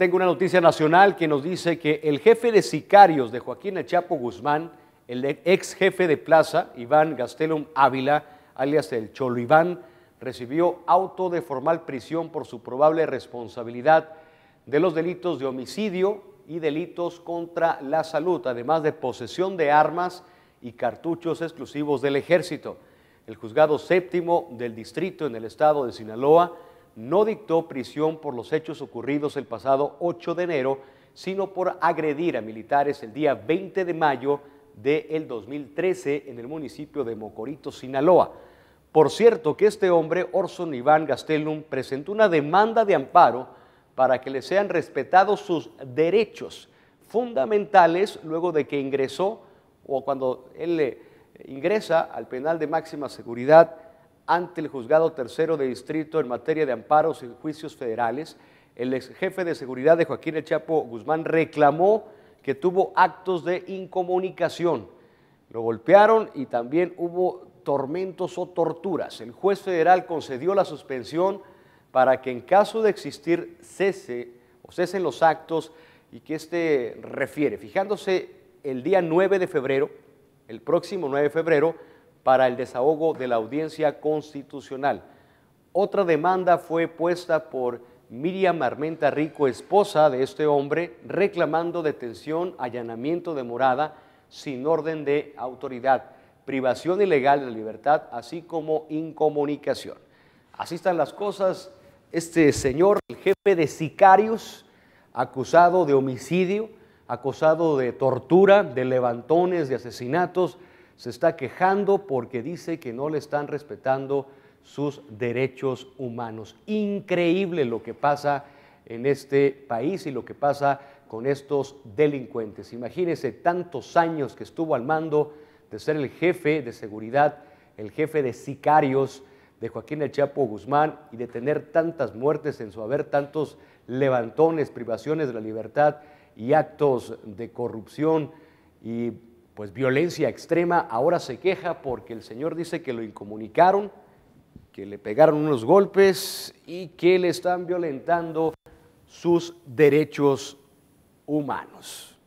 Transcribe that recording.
Tengo una noticia nacional que nos dice que el jefe de sicarios de Joaquín El Chapo Guzmán, el ex jefe de plaza, Iván Gastelum Ávila, alias el Cholo Iván, recibió auto de formal prisión por su probable responsabilidad de los delitos de homicidio y delitos contra la salud, además de posesión de armas y cartuchos exclusivos del ejército. El juzgado séptimo del distrito en el estado de Sinaloa no dictó prisión por los hechos ocurridos el pasado 8 de enero, sino por agredir a militares el día 20 de mayo del de 2013 en el municipio de Mocorito, Sinaloa. Por cierto que este hombre, Orson Iván Gastelum, presentó una demanda de amparo para que le sean respetados sus derechos fundamentales luego de que ingresó o cuando él ingresa al penal de máxima seguridad ante el juzgado tercero de distrito en materia de amparos y juicios federales, el ex jefe de seguridad de Joaquín El Chapo Guzmán reclamó que tuvo actos de incomunicación. Lo golpearon y también hubo tormentos o torturas. El juez federal concedió la suspensión para que en caso de existir cese o cesen los actos y que este refiere, fijándose el día 9 de febrero, el próximo 9 de febrero, para el desahogo de la audiencia constitucional. Otra demanda fue puesta por Miriam Armenta Rico, esposa de este hombre, reclamando detención, allanamiento de morada sin orden de autoridad, privación ilegal de libertad, así como incomunicación. Así están las cosas. Este señor, el jefe de sicarios, acusado de homicidio, acusado de tortura, de levantones, de asesinatos, se está quejando porque dice que no le están respetando sus derechos humanos. Increíble lo que pasa en este país y lo que pasa con estos delincuentes. Imagínense tantos años que estuvo al mando de ser el jefe de seguridad, el jefe de sicarios de Joaquín El Chapo Guzmán y de tener tantas muertes en su haber, tantos levantones, privaciones de la libertad y actos de corrupción y pues violencia extrema, ahora se queja porque el Señor dice que lo incomunicaron, que le pegaron unos golpes y que le están violentando sus derechos humanos.